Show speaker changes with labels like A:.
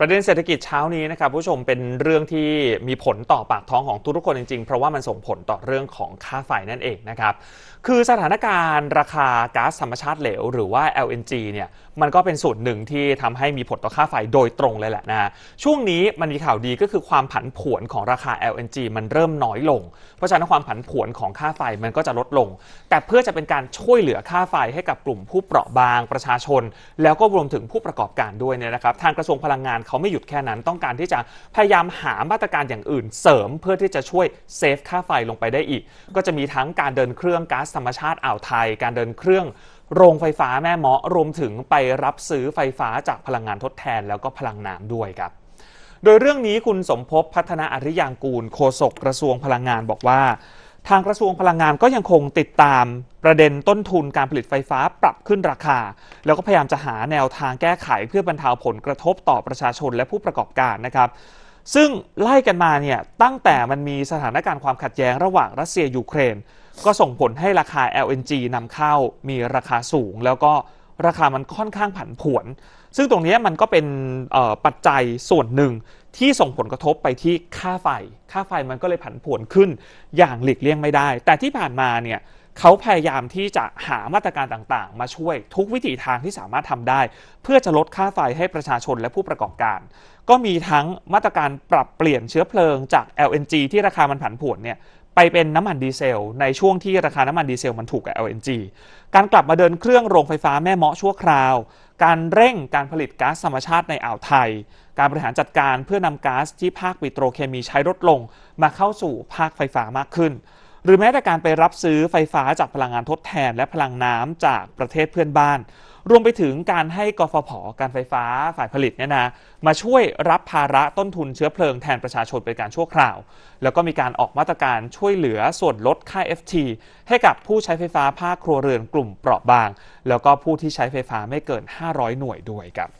A: ประเด็นเศรษฐกิจเช้านี้นะครับผู้ชมเป็นเรื่องที่มีผลต่อปากท้องของทุกคนจริงๆเพราะว่ามันส่งผลต่อเรื่องของค่าไฟนั่นเองนะครับคือสถานการณ์ ราคาก๊าซธรรมชาติเหลวหรือว่า LNG เนี่ยมันก็เป็นส่วนหนึ่งที่ทำให้มีผลต่อค่าไฟโดยตรงเลยแหละนะช่วงนี้มันมีข่าวดีก็คือความผันผวนของราคา LNG มันเริ่มน้อยลง เพราะฉะนั้นความผันผวนของค่าไฟมันก็จะลดลง แต่เพื่อจะเป็นการช่วยเหลือค่าไฟให้กับกลุ่มผู้เปราะบางประชาชน แล้วก็รวมถึงผู้ประกอบการด้วยเนี่ยนะครับทางกระทรวงพลังงานเขาไม่หยุดแค่นั้น ต้องการที่จะพยายามหามาตรการอย่างอื่น เสริมเพื่อที่จะช่วยเซฟค่าไฟลงไปได้อีก ก็จะมีทั้งการเดินเครื่องก๊าซธรรมชาติอ่าวไทย การเดินเครื่องโรงไฟฟ้าแม่เมาะ รวมถึงไปรับซื้อไฟฟ้าจากพลังงานทดแทนแล้วก็พลังน้ำด้วยครับ โดยเรื่องนี้คุณสมภพ พัฒนาอริยางกูลโฆษกกระทรวงพลังงานบอกว่าทางกระทรวงพลังงานก็ยังคงติดตามประเด็นต้นทุนการผลิตไฟฟ้าปรับขึ้นราคา แล้วก็พยายามจะหาแนวทางแก้ไขเพื่อบรรเทาผลกระทบต่อประชาชนและผู้ประกอบการนะครับ ซึ่งไล่กันมาเนี่ยตั้งแต่มันมีสถานการณ์ความขัดแย้งระหว่างรัสเซียยูเครน ก็ส่งผลให้ราคา LNG นำเข้ามีราคาสูงแล้วก็ราคามันค่อนข้างผันผวนซึ่งตรงนี้มันก็เป็นปัจจัยส่วนหนึ่งที่ส่งผลกระทบไปที่ค่าไฟ ค่าไฟมันก็เลยผันผวนขึ้น อย่างหลีกเลี่ยงไม่ได้ แต่ที่ผ่านมาเนี่ยเขาพยายามที่จะหามาตรการต่างๆ มาช่วยทุกวิถีทางที่สามารถทำได้ เพื่อจะลดค่าไฟให้ประชาชนและผู้ประกอบการ ก็มีทั้งมาตรการปรับเปลี่ยนเชื้อเพลิงจาก LNG ที่ราคามันผันผวนเนี่ยไปเป็นน้ำมันดีเซลในช่วงที่ราคาน้ำมันดีเซลมันถูกกับ LNG การกลับมาเดินเครื่องโรงไฟฟ้าแม่เมาะชั่วคราวการเร่งการผลิตก๊าซธรรมชาติในอ่าวไทย การบริหารจัดการเพื่อนำก๊าซที่ภาคปิโตรเคมีใช้ลดลง มาเข้าสู่ภาคไฟฟ้ามากขึ้นหรือแม้แต่การไปรับซื้อไฟฟ้าจากพลังงานทดแทนและพลังน้ำจากประเทศเพื่อนบ้าน รวมไปถึงการให้กฟผ การไฟฟ้าฝ่ายผลิตเนี่ยนะมาช่วยรับภาระต้นทุนเชื้อเพลิงแทนประชาชนเป็นการชั่วคราว แล้วก็มีการออกมาตรการช่วยเหลือส่วนลดค่า FT ให้กับผู้ใช้ไฟฟ้าภาคครัวเรือนกลุ่มเปราะบาง แล้วก็ผู้ที่ใช้ไฟฟ้าไม่เกิน 500 หน่วยด้วยครับ